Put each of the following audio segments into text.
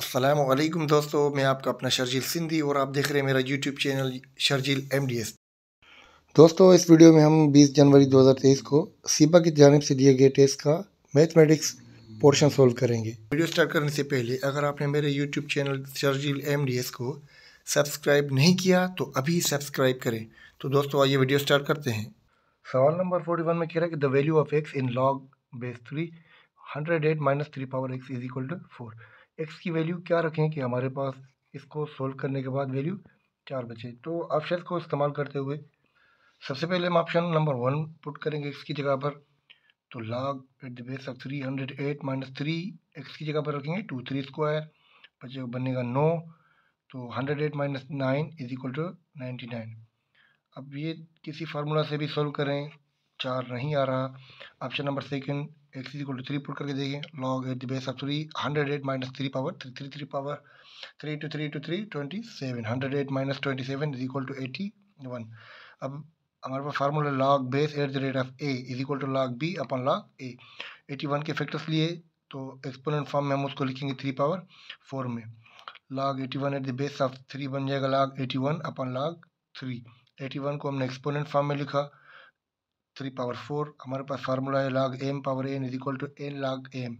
असलम दोस्तों मैं आपका अपना शर्जील सिंधी और आप देख रहे हैं मेरा यूट्यूब चैनल शर्जील एम दोस्तों इस वीडियो में हम 20 जनवरी 2023 को सीबा की जानब से दिए गए टेस्ट का मैथमेटिक्स पोर्शन सोल्व करेंगे वीडियो स्टार्ट करने से पहले अगर आपने मेरे यूट्यूब चैनल शर्जील एम को सब्सक्राइब नहीं किया तो अभी सब्सक्राइब करें तो दोस्तों आइए वीडियो स्टार्ट करते हैं सवाल नंबर फोर्टी में कह रहा है कि the value of X in log base three hundred eight minus three power X is equal to four X की वैल्यू क्या रखें कि हमारे पास इसको सोल्व करने के बाद वैल्यू चार बचे तो ऑप्शन को इस्तेमाल करते हुए सबसे पहले हम ऑप्शन नंबर वन पुट करेंगे एक्स की जगह पर तो log at the base of three hundred eight minus three X की जगह पर रखेंगे टू थ्री स्क्वायर बचे बनेगा नौ तो hundred eight minus nine is equal to ninety nine अब ये किसी फार्मूला से भी सॉल्व करें चार नहीं आ रहा option number second X is equal to three put करके देखिए log at the base of three hundred eight minus three power three three three power three two three two three twenty seven hundred eight minus twenty seven is equal to eighty one अब हमारे पास formula log base at the rate of A is equal to log B upon log A eighty one के factors लिए तो exponent form में हम उसको लिखेंगे थ्री पावर फोर में log eighty one at the base of three बन जाएगा log eighty one upon log three eighty one को हमने एक्सपोनेंट फॉर्म में लिखा थ्री पावर फोर हमारे पास फार्मूला है log M power N is equal to N log M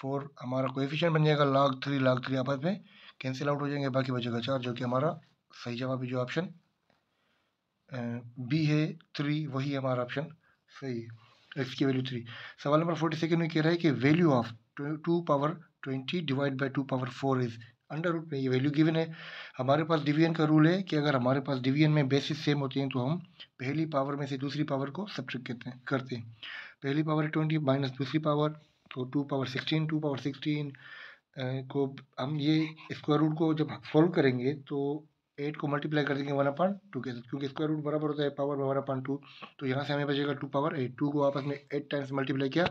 four हमारा कोएफिशिएंट बन जाएगा लाग थ्री लाग थ्री आपस में कैंसिल आउट हो जाएंगे बाकी बचेगा चार जो कि हमारा सही जवाब है जो ऑप्शन बी है थ्री वही हमारा ऑप्शन सही है एक्स की वैल्यू थ्री सवाल नंबर फोर्टी सेकेंड में कह रहा है कि value of two power twenty divide by two power four is under root में ये वैल्यू गिवन है हमारे पास डिवीजन का रूल है कि अगर हमारे पास डिवीजन में बेसिस सेम होती हैं तो हम पहली पावर में से दूसरी पावर को सब्ट्रैक्ट करते हैं करते हैं पहली पावर ट्वेंटी माइनस दूसरी पावर तो two power sixteen two power sixteen को हम ये स्क्वायर रूट को जब सॉल्व करेंगे तो एट को मल्टीप्लाई कर देंगे वन अपॉइंट टू के साथ क्योंकि स्क्वायर रूट बराबर होता है पावर में वन अपॉइंट टू तो यहाँ से हमें बचेगा टू पावर एट टू को आपस में एट टाइम्स मल्टीप्लाई किया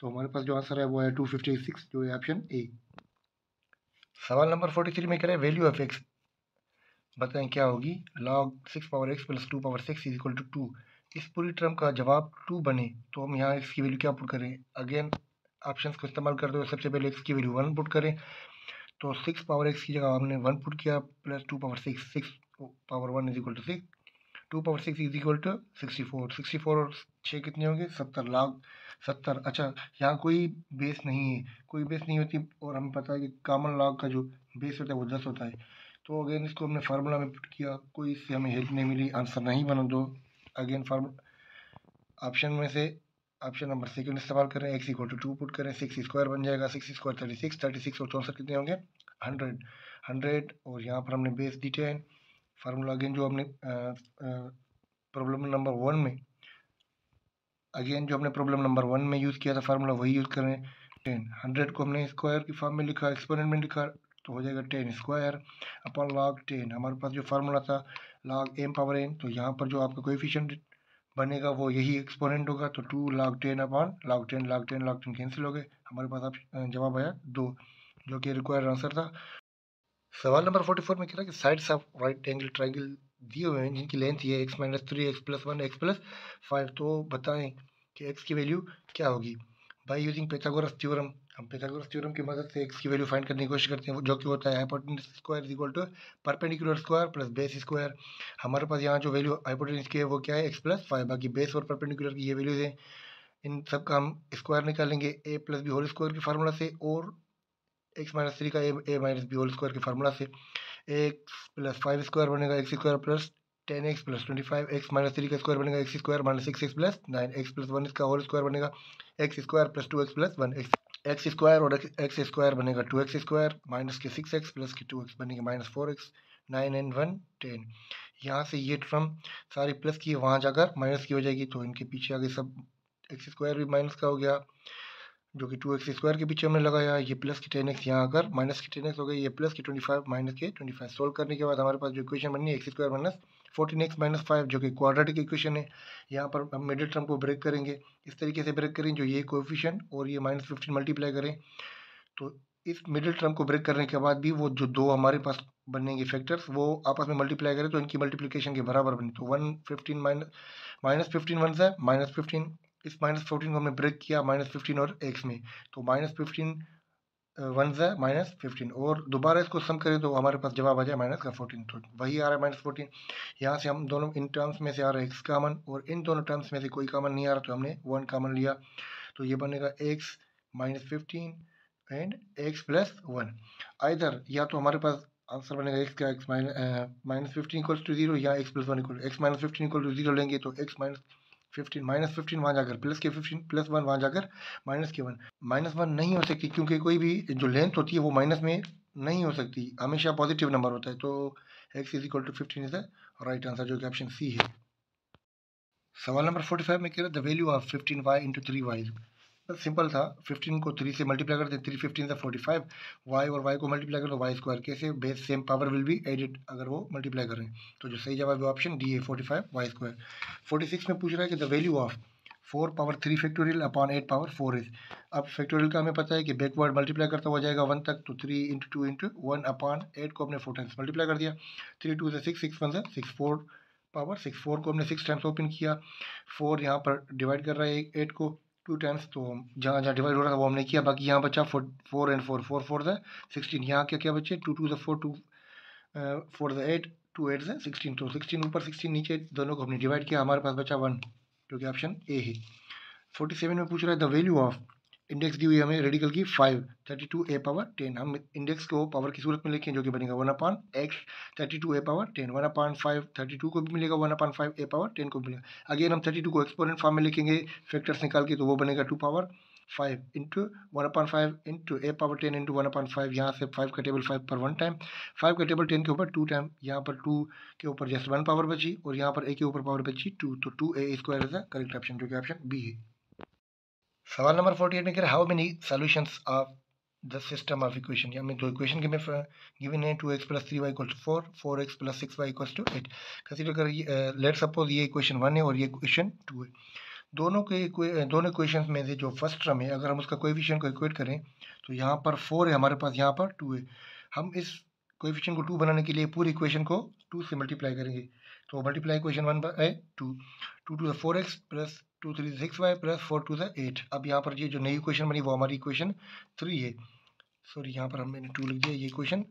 तो हमारे पास जो आंसर है वो है टू फिफ्टी सिक्स जो है ऑप्शन ए सवाल नंबर फोर्टी थ्री में कह रहे हैं वैल्यू ऑफ एक्स बताएं क्या होगी log six power X plus two power six is equal to two two पूरी टर्म का जवाब टू बने तो हम यहाँ एक्स की वैल्यू क्या पुट करें अगेन ऑप्शन को इस्तेमाल करते दो सबसे पहले एक्स की वैल्यू वन पुट करें तो सिक्स पावर एक्स की जगह हमने वन पुट किया plus two power six six power one is equal to six two power six is equal to sixty four sixty four और छः कितने होंगे सत्तर लाख सत्तर अच्छा यहाँ कोई बेस नहीं है कोई बेस नहीं होती और हमें पता है कि कामन लॉग का जो बेस होता है वो दस होता है तो अगेन इसको हमने फार्मूला में पुट किया कोई इससे हमें हेल्प नहीं मिली आंसर नहीं बना दो अगेन फार्मूला ऑप्शन में से ऑप्शन नंबर सेकेंड इस्तेमाल करें X equal to two put करें सिक्स स्क्वायर बन जाएगा six square thirty six thirty six और चौंसठ कितने होंगे हंड्रेड हंड्रेड और यहाँ पर हमने बेस डिटेन टेन फार्मूला अगेन जो हमने प्रॉब्लम नंबर वन में अगेन जो हमने प्रॉब्लम नंबर वन में यूज़ किया था फार्मूला वही यूज़ करें टेन हंड्रेड को हमने स्क्वायर की फॉर्म में लिखा एक्सपोनेंट में लिखा तो हो जाएगा ten square upon log ten हमारे पास जो फार्मूला था लॉग एम पावर एन तो यहाँ पर जो आपका कोएफिशिएंट बनेगा वो यही एक्सपोनेंट होगा तो two log ten upon log ten log ten log ten cancel हो गए हमारे पास आप जवाब आया दो जो कि रिक्वायर्ड आंसर था सवाल नंबर फोर्टी फोर में कह रहा है कि sides of right angle triangle दिए हुए हैं जिनकी लेंथ ये X minus three X plus one X plus five तो बताएं कि एक्स की वैल्यू क्या होगी बाई यूजिंग पैथागोरस थ्योरम हम पैथागोरस थ्योरम की मदद से एक्स की वैल्यू फाइंड करने की कोशिश करते हैं जो कि होता है hypotenuse square is equal to perpendicular square plus base square हमारे पास यहाँ जो वैल्यू हाइपोटेनस की है वो क्या है एक्स प्लस फाइव बाकी बेस और परपेंडिकुलर की ये वैल्यूज हैं इन सब का हम स्क्वायर निकालेंगे A plus B whole square की फार्मूला से और एक्स माइनस थ्री का A A minus B whole square के फार्मूला से एक्स प्लस फाइव स्क्वायर बनेगा X square plus ten X plus twenty five X minus three का square बनेगा X square minus six X plus nine X plus one इसका whole square बनेगा X square plus two X plus one X X square और x square बनेगा two X square minus के six X plus के two X बनेगा minus four X nine and one ten यहाँ से ये टर्म सारी प्लस की वहाँ जाकर माइनस की हो जाएगी तो इनके पीछे आगे सब एक्स स्क्वायर भी माइनस का हो गया जो कि टू एक्स स्क्वायर के पीछे हमने लगाया ये प्लस की टेन एक्स यहाँ आकर माइनस की टेन एक्स हो गई ये प्लस की ट्वेंटी फाइव माइनस के ट्वेंटी फाइव सोल्व करने के बाद हमारे पास जो इक्वेशन बनी है X square minus fourteen X minus five जो कि क्वाड्रेटिक इक्वेशन है यहाँ पर हम मिडिल टर्म को ब्रेक करेंगे इस तरीके से ब्रेक करें जो ये कोफिशन और ये माइनस फिफ्टीन मल्टीप्लाई करें तो इस मिडिल टर्म को ब्रेक करने के बाद भी वो जो दो हमारे पास बनेंगे फैक्टर्स वो आपस में मल्टीप्लाई करें तो इनकी मल्टीप्लिकेशन के बराबर बने तो one fifteen minus minus fifteen one से माइनस फिफ्टीन इस माइनस फोर्टीन को हमने ब्रेक किया माइनस फिफ्टीन और एक्स में तो माइनस फिफ्टीन वन जै माइनस फिफ्टीन और दोबारा इसको सम करें तो हमारे पास जवाब आ जाए माइनस का फोर्टीन तो वही आ रहा है माइनस फोर्टीन यहाँ से हम दोनों इन टर्म्स में से आ रहा है एक्स कामन और इन दोनों टर्म्स में से कोई कामन नहीं आ रहा तो हमने वन कामन लिया तो ये बनेगा X minus fifteen and X plus one आइर या तो हमारे पास आंसर बनेगा एक्स का X minus fifteen equal to zero या X plus one equal X minus fifteen equal to zero लेंगे तो X minus fifteen minus fifteen वहाँ जाकर प्लस के फिफ्टीन प्लस वन वहाँ जाकर माइनस के वन माइनस वन नहीं हो सकती क्योंकि कोई भी जो लेंथ होती है वो माइनस में नहीं हो सकती हमेशा पॉजिटिव नंबर होता है तो X is equal to fifteen is a right answer जो कि ऑप्शन सी है सवाल नंबर फोर्टी फाइव में कह रहा है the value of fifteen Y into three Y simple था 15 को 3 से मल्टीप्लाई करते हैं थ्री फिफ्टीन से फाइव वाई और वाई को मल्टीप्लाई करें वाई स्क्वायर कैसे base same power will be added अगर वो मल्टीप्लाई करें तो जो सही जवाब है option D A forty five Y square six में पूछ रहा है कि the value of four power three factorial upon eight power four is अब फैक्टोरियल का हमें पता है कि बैकवर्ड मल्टीप्लाई करता हुआ जाएगा वन तक तो three into two into one upon eight को हमने फोर टाइम्स मल्टीप्लाई कर दिया थ्री टू से सिक्स सिक्स वन से six four power six four को हमने सिक्स टाइम्स ओपन किया फोर यहाँ पर डिवाइड कर रहा है एट को टू टाइम्स तो जहाँ जहाँ डिवाइड हो रहा था वो हमने किया बाकी यहाँ बचा four four and four four four था सिक्सटीन यहाँ क्या क्या बचे टू टू ज़ा four two four the eight two eight ज़ा सिक्सटीन तो सिक्सटीन ऊपर सिक्सटीन नीचे दोनों को हमने डिवाइड किया हमारे पास बचा वन जो कि ऑप्शन ए है फोर्टी सेवन में पूछ रहा है द वैल्यू ऑफ इंडेक्स दी हुई हमें रेडिकल की five thirty two A power ten हम इंडेक्स को पावर की सूरत में लिखें जो कि बनेगा one upon X thirty two A power ten one upon five thirty two को भी मिलेगा one upon five A power ten को भी मिलेगा अगेन हम थर्टी टू को एक्सपोनेंट फॉर्म में लिखेंगे फैक्टर्स निकाल के तो वो बनेगा to power five into one upon five into A power ten into one upon five यहाँ से फाइव का टेबल फाइव पर वन टाइम फाइव का टेबल टेन के ऊपर टू टाइम यहाँ पर टू के ऊपर जस्ट वन पावर बची और यहाँ पर ए के ऊपर पावर बची टू तो two A square is the correct option जो कि ऑप्शन बी है सवाल नंबर फोर्टी एट में कह how many solution of the system of equation या दो इक्वेशन के में गिवन है two X plus three Y equal to four four x plus six Y equal to eight consider कर लेट सपोज ये equation one है और ये इक्वेशन टू है दोनों के दोनों इक्वेशन में से जो फर्स्ट टर्म है अगर हम उसका कोएफिशिएंट को इक्वेट करें तो यहाँ पर फोर है हमारे पास यहाँ पर टू है हम इस कोएफिशिएंट को टू बनाने के लिए पूरी इक्वेशन को टू से मल्टीप्लाई करेंगे तो मल्टीप्लाई इक्वेशन वन है two two two four x plus two three six y plus four two से एट अब यहाँ पर ये जो नई इक्वेशन बनी वो हमारी इक्वेशन थ्री है सॉरी यहाँ पर हमने टू लिख दिया ये इक्वेशन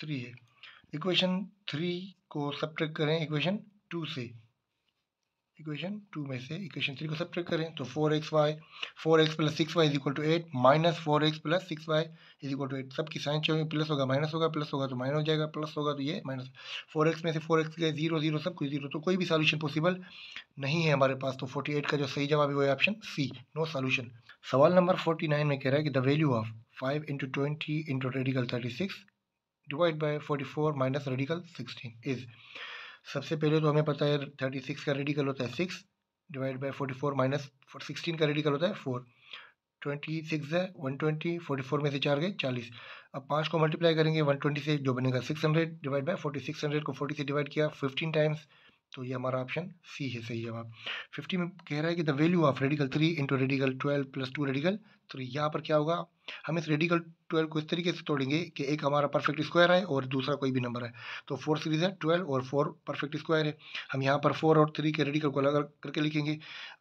थ्री है इक्वेशन थ्री को सब्ट्रैक्ट करें इक्वेशन टू से इक्वेशन टू में से इक्वेशन थ्री को सब्ट्रैक्ट करें तो four x y four x plus six y is equal to eight minus four x plus six y is equal to eight सबकी sign चाहिए plus होगा minus होगा प्लस होगा तो माइनस हो जाएगा प्लस होगा तो ये माइनस फोर एक्स में से फोर एक्स गए जीरो जीरो सब कुछ जीरो तो कोई भी सोल्यूशन पॉसिबल नहीं है हमारे पास तो फोर्टी एट का जो सही जवाब है वो है ऑप्शन सी नो सोल्यूशन सवाल नंबर फोर्टी नाइन में कह रहा है कि the value of five into twenty into radical thirty six divide by forty four minus radical sixteen is सबसे पहले तो हमें पता है थर्टी सिक्स का रेडिकल होता है six divide by forty four minus sixteen का रेडिकल होता है फोर ट्वेंटी सिक्स है वन ट्वेंटी फोर्टी फोर में से चार गए चालीस अब पाँच को मल्टीप्लाई करेंगे वन ट्वेंटी से जो बनेगा six hundred divide by forty six hundred को फोर्टी से डिवाइड किया फिफ्टीन टाइम्स तो ये हमारा ऑप्शन सी है सही जवाब फिफ्टी में कह रहा है कि the value of radical three into radical twelve plus two radical three यहाँ पर क्या होगा हम इस रेडिकल ट्वेल्व को इस तरीके से तोड़ेंगे कि एक हमारा परफेक्ट स्क्वायर है और दूसरा कोई भी नंबर तो है तो फोर सीरीज है ट्वेल्व और फोर परफेक्ट स्क्वायर है हम यहाँ पर फोर और थ्री के रेडिकल को अलग करके लिखेंगे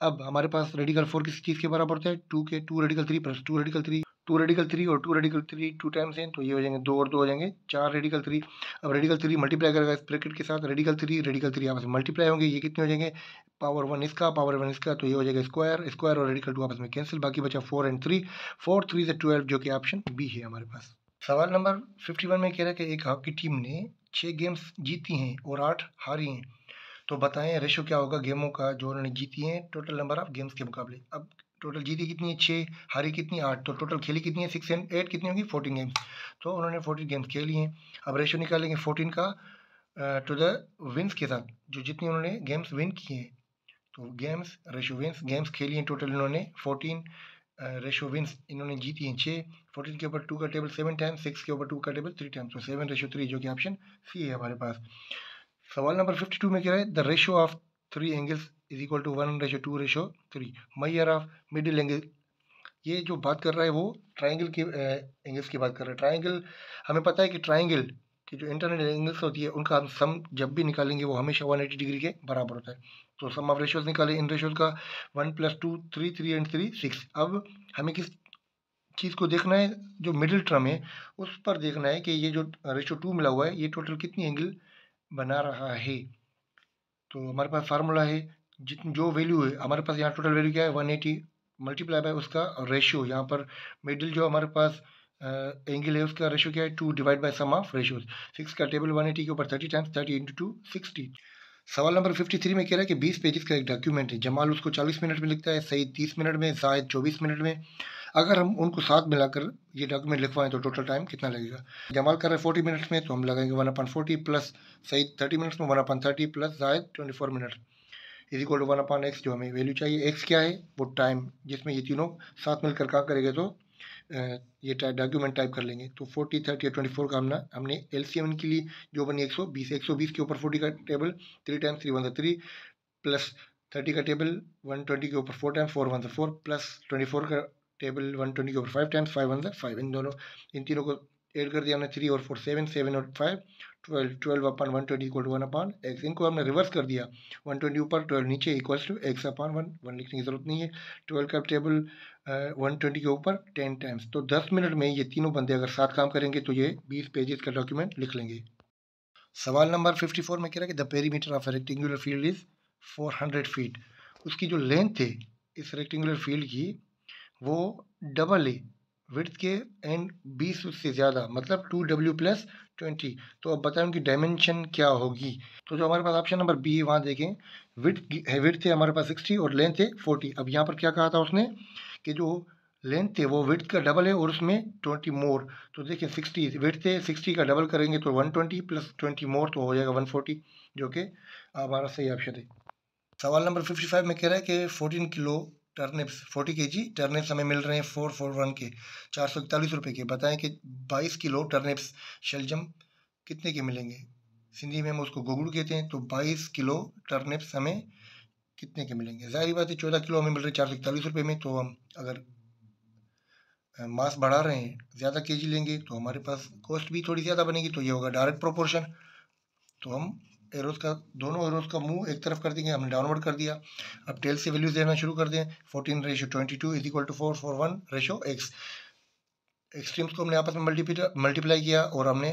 अब हमारे पास रेडिकल फोर किस चीज़ के बराबर होता है टू के two radical three plus two radical three two radical three और two radical three two times हैं तो ये हो जाएंगे दो और दो हो जाएंगे चार रेडिकल थ्री अब रेडिकल थ्री मल्टीप्लाई करेगा इस ब्रैकेट के साथ रेडिकल थ्री रेडिकल थ्री आपस में मल्टीप्लाई होंगे ये कितने हो जाएंगे पावर वन इसका पावर वन इसका तो ये हो जाएगा स्क्वायर स्क्वायर और रेडिकल टू आपस में कैंसिल बाकी बचा four and three four three से ट्वेल्व जो कि ऑप्शन बी है हमारे पास सवाल नंबर फिफ्टी वन में कह रहा है कि एक हॉकी टीम ने छः गेम्स जीती हैं और आठ हारी हैं तो बताएं रेशो क्या होगा गेमों का जो उन्होंने जीती हैं टोटल नंबर ऑफ गेम्स के मुकाबले अब टोटल जीती कितनी है छः हारी कितनी आठ तो टोटल खेली कितनी है सिक्स एंड एट कितनी होगी फोर्टीन गेम्स तो उन्होंने फोर्टीन गेम्स खेली हैं अब रेशो निकालेंगे फोर्टीन का टू द विन्स के साथ जो जितनी उन्होंने गेम्स विन किए हैं तो गेम्स रेशो विन्स गेम्स खेली हैं टोटल इन्होंने फोर्टीन रेशो विन्स इन्होंने जीती हैं छः फोर्टीन के ऊपर टू का टेबल सेवन टाइम्स सिक्स के ऊपर टू का टेबल थ्री टाइम्स तो सेवन रेशो थ्री जो कि ऑप्शन सी है हमारे पास सवाल नंबर फिफ्टी टू में क्या है the ratio of three angles is equal to one ratio two ratio three मैयर ऑफ मिडिल एंगल ये जो बात कर रहा है वो ट्राइंगल की एंगल्स की बात कर रहा है ट्राइंगल हमें पता है कि ट्राइंगल की जो इंटरनल एंगल्स होती है उनका हम सम जब भी निकालेंगे वो हमेशा एटी डिग्री के बराबर होता है तो सम ऑफ रेशोज निकाले इन रेशोज का one plus two three three and three six अब हमें किस चीज़ को देखना है जो मिडिल टर्म है उस पर देखना है कि ये जो रेशो टू मिला हुआ है ये टोटल कितनी एंगल बना रहा है तो हमारे पास फार्मूला है जित जो वैल्यू है हमारे पास यहाँ टोटल वैल्यू क्या है वन एटी मल्टीप्लाई बाय उसका रेशियो यहाँ पर मिडिल जो हमारे पास एंगल है उसका रेशियो क्या है two divide by sum of ratios six का टेबल वन एटी के ऊपर thirty times thirty into two sixty सवाल नंबर फिफ्टी थ्री में कह रहा है कि बीस पेजेस का एक डॉक्यूमेंट है जमाल उसको चालीस मिनट में लिखता है सही तीस मिनट में जायद चौबीस मिनट में अगर हम उनको साथ मिलाकर ये डॉक्यूमेंट लिखवाएं तो टोटल टाइम कितना लगेगा जमाल कर रहे फोर्टी मिनट्स में तो हम लगाएंगे वन अपन फोर्टी प्लस सही थर्टी मिनट्स में वन अपन थर्टी प्लस जायद twenty four minute is equal to one upon x जो हमें वैल्यू चाहिए एक्स क्या है वो टाइम जिसमें ये तीनों साथ मिलकर काम करेंगे तो ये टाइप डॉक्यूमेंट टाइप कर लेंगे तो फोर्टी थर्टी ट्वेंटी फोर का हमने हमने एल सी एम के लिए जो बनी एक सौ बीस एक सौ बीस के ऊपर फोर्टी का table three times three one three plus thirty का टेबल वन ट्वेंटी के ऊपर four times four one four plus twenty four का टेबल वन ट्वेंटी के ऊपर five times five one five इन दोनों इन तीनों को एड कर दिया हमने थ्री और फोर सेवन सेवन और five twelve twelve upon one twenty equal to one upon x इनको हमने रिवर्स कर दिया वन ट्वेंटी ऊपर ट्वेल्व नीचे equals to x upon one one लिखने की जरूरत नहीं है ट्वेल्व का टेबल वन ट्वेंटी के ऊपर टेन टाइम्स तो दस मिनट में ये तीनों बंदे अगर साथ काम करेंगे तो ये बीस पेजेस का डॉक्यूमेंट लिख लेंगे सवाल नंबर फिफ्टी फोर में कह रहा है कि the perimeter of rectangular field is four hundred feet उसकी जो लेंथ है इस रेक्टेंगुलर फील्ड की वो डबल ए विथ के एंड बीस उससे ज़्यादा मतलब टू डब्ल्यू प्लस ट्वेंटी तो अब बताएं उनकी डायमेंशन क्या होगी तो जो हमारे पास ऑप्शन नंबर बी है वहाँ देखें विथ है विथ थे हमारे पास सिक्सटी और लेंथ है फोर्टी अब यहाँ पर क्या कहा था उसने कि जो लेंथ थे वो विथ का डबल है और उसमें ट्वेंटी मोर तो देखिए सिक्सटी विथ थे सिक्सटी का डबल करेंगे तो one twenty plus twenty more तो हो जाएगा वन फोर्टी जो कि हमारा सही ऑप्शन है सवाल नंबर फिफ्टी फाइव में कह रहा है कि फोर्टीन किलो टर्निप्स फोर्टी के जी टर्निप्स हमें मिल रहे हैं फोर फोर वन के चार सौ इकतालीस रुपये के बताएं कि बाईस किलो टर्निप्स शलजम कितने के मिलेंगे सिंधी में हम उसको गोगड़ू कहते हैं तो बाईस किलो टर्निप्स हमें कितने के मिलेंगे जाहिर बात है चौदह किलो हमें मिल रहे हैं चार सौ इकतालीस रुपये में तो हम अगर मास बढ़ा रहे हैं ज़्यादा के जी लेंगे तो हमारे पास कॉस्ट भी थोड़ी ज़्यादा बनेगी तो ये होगा डायरेक्ट प्रोपोर्शन तो हम एरोज का दोनों एरोज का मुंह एक तरफ कर देंगे हमने डाउनवर्ड कर दिया अब टेल से वैल्यूज देना शुरू कर दें fourteen ratio twenty two is equal to four four one ratio x extremes को हमने आपस में मल्टीप्लाई किया और हमने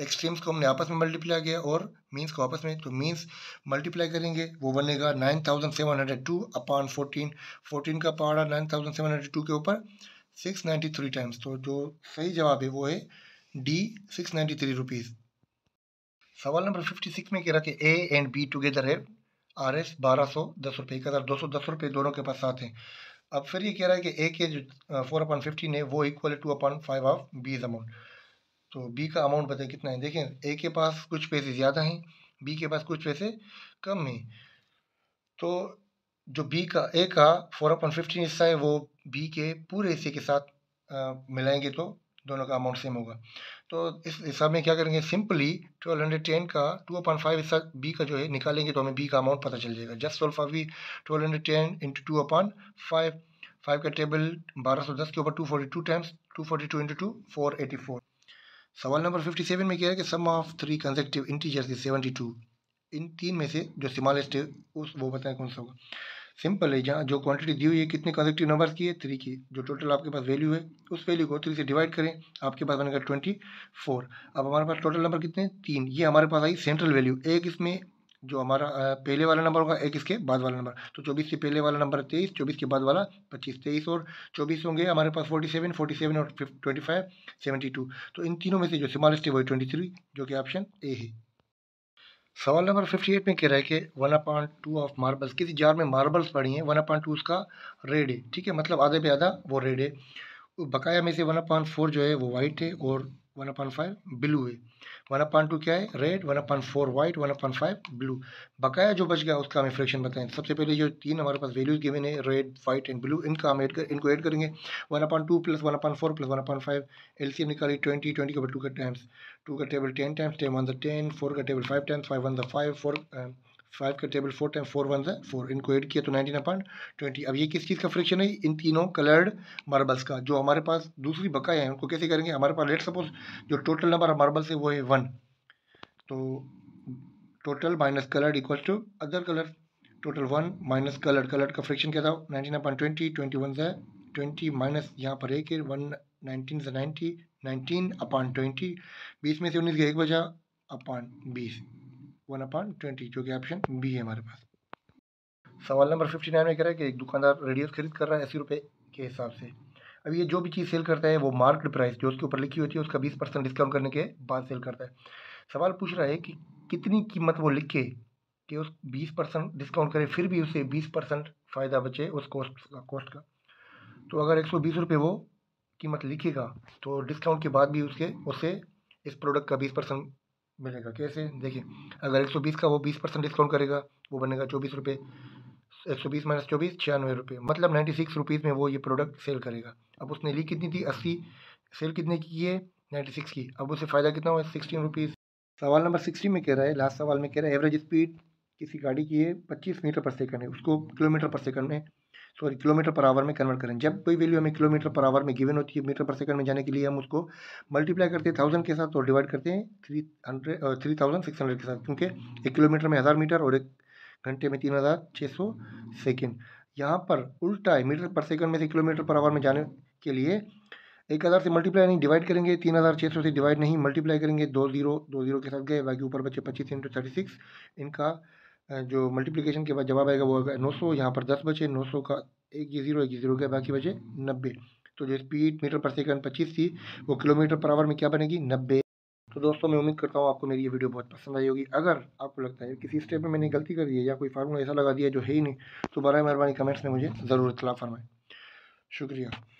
एक्सट्रीम्स को हमने आपस में मल्टीप्लाई किया और मीन्स को आपस में तो मीन्स मल्टीप्लाई करेंगे वो बनेगा nine thousand seven hundred two upon fourteen fourteen का पहाड़ा nine thousand seven hundred two के ऊपर सिक्स नाइन्टी थ्री टाइम्स तो जो सही जवाब है वो है D six ninety three rupees सवाल नंबर फिफ्टी सिक्स में कह रहा कि ए एंड बी टुगेदर है आर एस बारह सौ दस रुपये एक हज़ार दो सौ दस रुपये दोनों के पास साथ हैं अब फिर ये कह रहा है कि ए के जो फोर अपॉइंट फिफ्टीन है वो equal to upon five of B's amount तो बी का अमाउंट बताए कितना है देखें ए के पास कुछ पैसे ज़्यादा हैं बी के पास कुछ पैसे कम हैं तो जो बी का ए का फोर अपॉइंट फिफ्टीन हिस्सा है वो बी के पूरे हिस्से के साथ मिलाएंगे तो दोनों का अमाउंट सेम होगा तो इस हिसाब में क्या करेंगे सिंपली ट्वेल्व हंड्रेड टेन का टू अपन फाइव हिस्सा बी का जो है निकालेंगे तो हमें बी का अमाउंट पता चल जाएगा just solve five B twelve hundred ten into two upon five five का टेबल बारह सौ दस के ऊपर two forty two times two forty two into two four eighty four सवाल नंबर फिफ्टी सेवन में क्या है कि sum of three consecutive integers is seventy two इन तीन में से जो स्मॉलेस्ट है उस वो बताएं कौन सा होगा सिंपल है जहाँ जो क्वांटिटी दी हुई है कितने कंजेक्टिव नंबर्स की है थ्री की जो टोटल आपके पास वैल्यू है उस वैल्यू को थ्री से डिवाइड करें आपके पास बनेगा ट्वेंटी फोर अब हमारे पास टोटल नंबर कितने तीन ये हमारे पास आई सेंट्रल वैल्यू एक इसमें जो हमारा पहले वाला नंबर होगा एक इसके बाद वाला नंबर तो चौबीस से पहले वाला नंबर तेईस चौबीस के बाद वाला पच्चीस तेईस और चौबीस होंगे हमारे पास फोर्टी सेवन फोर्टी सेवन और ट्वेंटी फाइव सेवेंटी टू तो इन तीनों में से जो स्मॉलेस्ट है वो ट्वेंटी थ्री जो कि ऑप्शन ए है सवाल नंबर फिफ्टी एट में कह रहा है कि one point two of marbles किसी जार में मार्बल्स पड़ी हैं वन पॉइंट टू उसका रेड है ठीक है मतलब आधे पे आधा वो रेड है बकाया में से वन पॉइंट फोर जो है वो वाइट है और वन अपॉइंट फाइव ब्लू है वन अपॉइंट टू क्या है red one upon four white one upon five blue बकाया जो बच गया उसका हमें फ्रैक्शन बताएं सबसे पहले जो तीन हमारे पास वैल्यूज गिवन है रेड वाइट एंड ब्लू इनका हम एड कर इनको ऐड करेंगे one upon two plus one upon four plus one upon five L C M निकाली ट्वेंटी ट्वेंटी का टू का टाइम्स टू का table ten times ten one the ten four का table five times five one the five four five का table four time four one है four इनको add किया तो नाइनटीन अपॉइंट ट्वेंटी अब ये किस चीज़ का फ्रिक्शन है इन तीनों कलर्ड मार्बल्स का जो हमारे पास दूसरी बकाया है उनको कैसे करेंगे हमारे पास लेट सपोज जो टोटल नंबर ऑफ मार्बल्स है वो है वन तो total minus colour equal to other colour total one minus coloured colour का फ्रिक्शन क्या था nineteen upon twenty twenty one twenty minus यहाँ पर एक है वन नाइनटीन से नाइन्टी नाइनटीन अपॉन ट्वेंटी बीस में से उन्नीस का एक बजा अपॉन बीस वन अपॉन ट्वेंटी जो कि ऑप्शन बी है हमारे पास सवाल नंबर फिफ्टी नाइन में कह रहा है कि एक दुकानदार रेडियस खरीद कर रहा है अस्सी रुपये के हिसाब से अब ये जो भी चीज़ सेल करता है वो मार्केट प्राइस जो उसके ऊपर लिखी होती है उसका बीस परसेंट डिस्काउंट करने के बाद सेल करता है सवाल पूछ रहा है कि कितनी कीमत वो लिखे कि उस बीस परसेंट डिस्काउंट करे फिर भी उसे बीस परसेंट फ़ायदा बचे उस कॉस्ट का कॉस्ट का तो अगर एक सौ बीस रुपये वो कीमत लिखेगा तो डिस्काउंट के बाद भी उसके उसे इस प्रोडक्ट का बीस परसेंट मिलेगा कैसे देखिए अगर एक सौ बीस का वो बीस परसेंट डिस्काउंट करेगा वो बनेगा चौबीस रुपये एक सौ बीस माइनस चौबीस छियानवे रुपये मतलब नाइन्टी सिक्स रुपीज़ में वो ये प्रोडक्ट सेल करेगा अब उसने ली कितनी थी अस्सी सेल कितने की है नाइन्टी सिक्स की अब उसे फ़ायदा कितना हुआ सिक्सटीन रुपीज़ सवाल नंबर सिक्सटी में कह रहा है लास्ट सवाल में कह रहा है एवरेज स्पीड किसी गाड़ी की है पच्चीस मीटर पर सेकंड है उसको किलोमीटर पर सेकंड में सॉरी किलोमीटर पर आवर में कन्वर्ट करें जब कोई वैल्यू हमें किलोमीटर पर आवर में गिवन होती है मीटर पर सेकंड में जाने के लिए हम उसको मल्टीप्लाई करते हैं थाउजेंड के साथ और डिवाइड करते हैं three hundred three thousand six hundred के साथ क्योंकि एक किलोमीटर में हज़ार मीटर और एक घंटे में तीन हज़ार छः सौ सेकेंड यहाँ पर उल्टा है मीटर पर सेकंड में से किलोमीटर पर आवर में जाने के लिए एक हज़ार से मल्टीप्लाई नहीं डिवाइड करेंगे तीन हज़ार छः सौ से डिवाइड नहीं मल्टीप्लाई करेंगे दो जीरो दो जीरो के साथ गए बाकी ऊपर बच्चे पच्चीस इंटू थर्टी सिक्स इनका जो मल्टीप्लिकेशन के बाद जवाब आएगा वो आएगा नौ सौ यहाँ पर दस बचे नौ सौ का एक ये जीरो एक जीरो के बाकी बचे नब्बे तो जो स्पीड मीटर पर सेकंड पच्चीस थी वो किलोमीटर पर आवर में क्या बनेगी नब्बे तो दोस्तों मैं उम्मीद करता हूँ आपको मेरी ये वीडियो बहुत पसंद आई होगी अगर आपको लगता है किसी स्टेप में मैंने गलती कर दी है या कोई फार्मूला ऐसा लगा दिया जो है ही नहीं तो बर मेहरबानी कमेंट्स में मुझे ज़रूर इतला फरमाएँ शुक्रिया